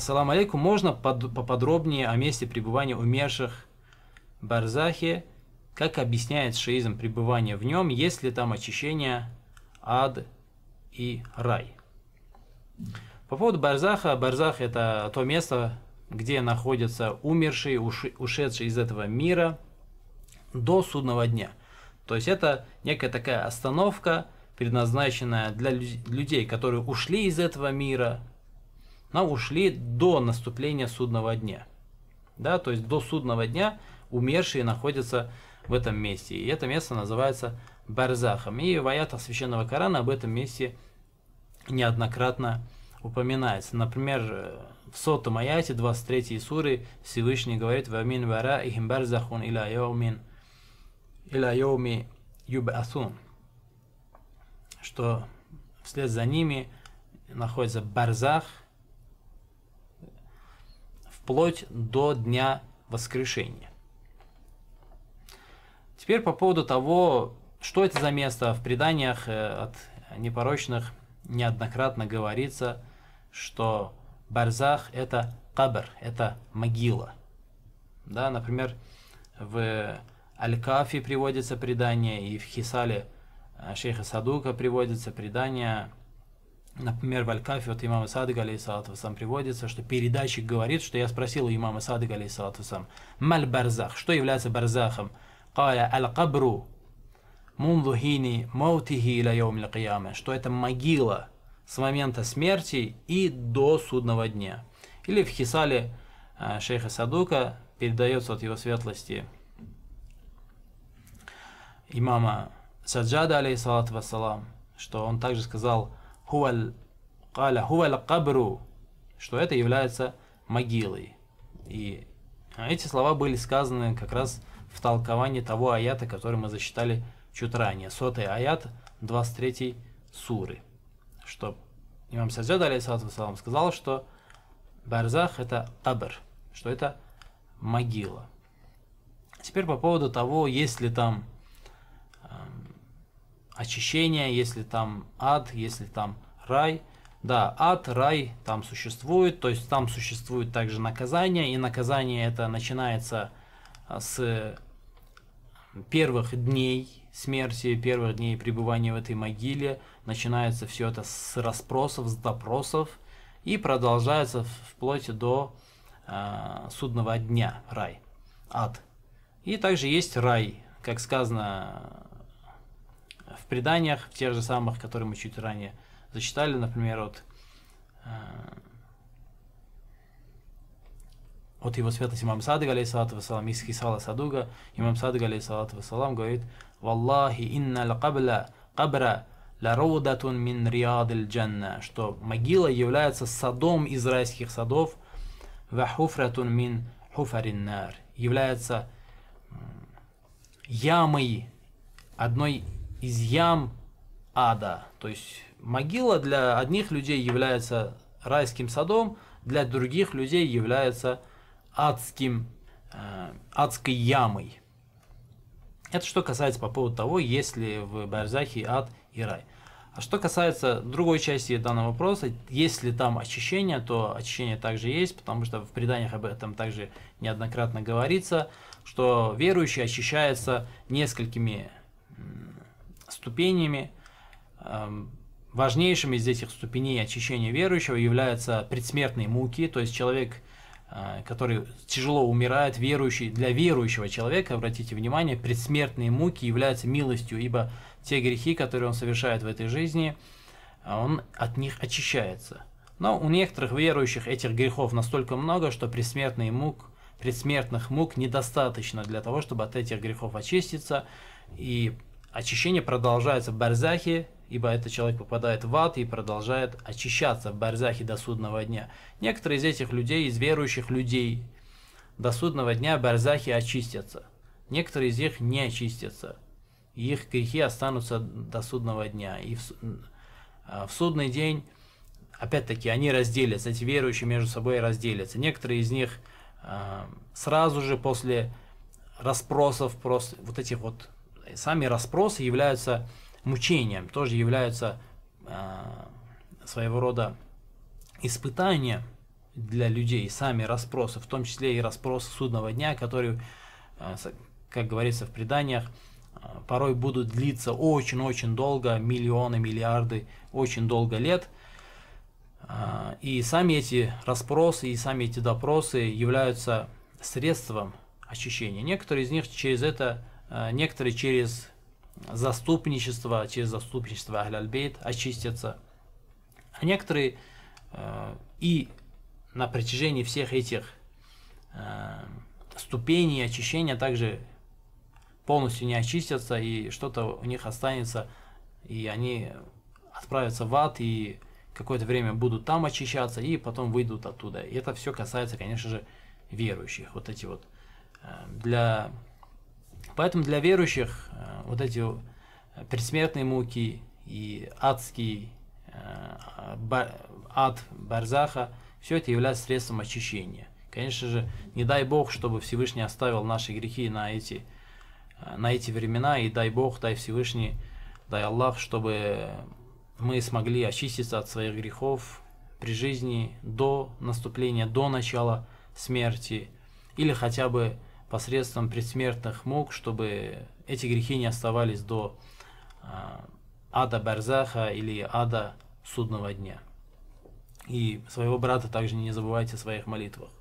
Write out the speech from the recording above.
Ассаламу алейкум. Можно под, поподробнее о месте пребывания умерших в Барзахе? Как объясняет шиизм пребывание в нем? Есть ли там очищение ад и рай? По поводу Барзаха. Барзах – это то место, где находятся умершие, ушедшие из этого мира до судного дня. То есть это некая такая остановка, предназначенная для людей, которые ушли из этого мира, нам ушли до наступления судного дня. Да, то есть до судного дня умершие находятся в этом месте. И это место называется Барзахом. И в аятах Священного Корана об этом месте неоднократно упоминается. Например, э, в сотом аяте 23 суры Всевышний говорит «Вамин вара ихим барзахун иля йоумин иля йоуми юбасун» что вслед за ними находится барзах – вплоть до дня воскрешения. Теперь по поводу того, что это за место. В преданиях э, от непорочных неоднократно говорится, что барзах – это кабр, это могила. Да, например, в аль кафе приводится предание, и в Хисале э, шейха Садука приводится предание – Например, в Аль-Кафе от имама Садыга, алейсалату сам приводится, что передатчик говорит, что я спросил у имама Садыга, алейсалату сам, «Маль барзах, что является барзахом?» «Каля аль-кабру мунзухини маутихи иля яум что это могила с момента смерти и до судного дня. Или в Хисале э, шейха Садука передается от его светлости имама Саджада, алейсалату вассалам, что он также сказал – хуаль, каля кабру, что это является могилой. И а, эти слова были сказаны как раз в толковании того аята, который мы зачитали чуть ранее. Сотый аят 23 суры. Что имам Саджад, алейсалату сказал, что барзах это кабр, что это могила. Теперь по поводу того, есть ли там очищение, если там ад, если там рай. Да, ад, рай там существует, то есть там существует также наказание, и наказание это начинается а, с первых дней смерти, первых дней пребывания в этой могиле. Начинается все это с расспросов, с допросов и продолжается вплоть до э, судного дня, рай, ад. И также есть рай, как сказано преданиях, в тех же самых, которые мы чуть ранее зачитали, например, от, э, от его святости имам Садыг, алейсалату вассалам, из Хисала Садуга, имам Садыг, алейсалату вассалам, говорит, «Валлахи инна лакабля кабра лароудатун мин риадль джанна», что могила является садом израильских садов, «вахуфратун мин хуфариннар», является ямой одной из ям ада. То есть могила для одних людей является райским садом, для других людей является адским, э, адской ямой. Это что касается по поводу того, есть ли в Барзахе ад и рай. А что касается другой части данного вопроса, если там очищение, то очищение также есть, потому что в преданиях об этом также неоднократно говорится, что верующий очищается несколькими ступенями. Эм, Важнейшими из этих ступеней очищения верующего являются предсмертные муки, то есть человек, э, который тяжело умирает, верующий, для верующего человека, обратите внимание, предсмертные муки являются милостью, ибо те грехи, которые он совершает в этой жизни, он от них очищается. Но у некоторых верующих этих грехов настолько много, что предсмертные мук, предсмертных мук недостаточно для того, чтобы от этих грехов очиститься и очищение продолжается в барзахе, ибо этот человек попадает в ад и продолжает очищаться в барзахе до судного дня. Некоторые из этих людей, из верующих людей, до судного дня в очистятся. Некоторые из них не очистятся. Их грехи останутся до судного дня. И в, а, в судный день, опять-таки, они разделятся, эти верующие между собой разделятся. Некоторые из них а, сразу же после расспросов, просто вот этих вот сами расспросы являются мучением, тоже являются а, своего рода испытанием для людей, сами расспросы, в том числе и расспросы судного дня, которые, а, как говорится в преданиях, а, порой будут длиться очень-очень долго, миллионы, миллиарды, очень долго лет. И сами эти расспросы и сами эти допросы являются средством очищения. Некоторые из них через это Э, некоторые через заступничество, через заступничество Ахляльбейт очистятся. А некоторые э, и на протяжении всех этих э, ступеней очищения также полностью не очистятся, и что-то у них останется, и они отправятся в ад, и какое-то время будут там очищаться, и потом выйдут оттуда. И это все касается, конечно же, верующих. Вот эти вот для Поэтому для верующих э, вот эти э, предсмертные муки и адский э, ад Барзаха, все это является средством очищения. Конечно же, не дай Бог, чтобы Всевышний оставил наши грехи на эти, на эти времена, и дай Бог, дай Всевышний, дай Аллах, чтобы мы смогли очиститься от своих грехов при жизни до наступления, до начала смерти, или хотя бы посредством предсмертных мук, чтобы эти грехи не оставались до а, ада Барзаха или ада судного дня. И своего брата также не забывайте о своих молитвах.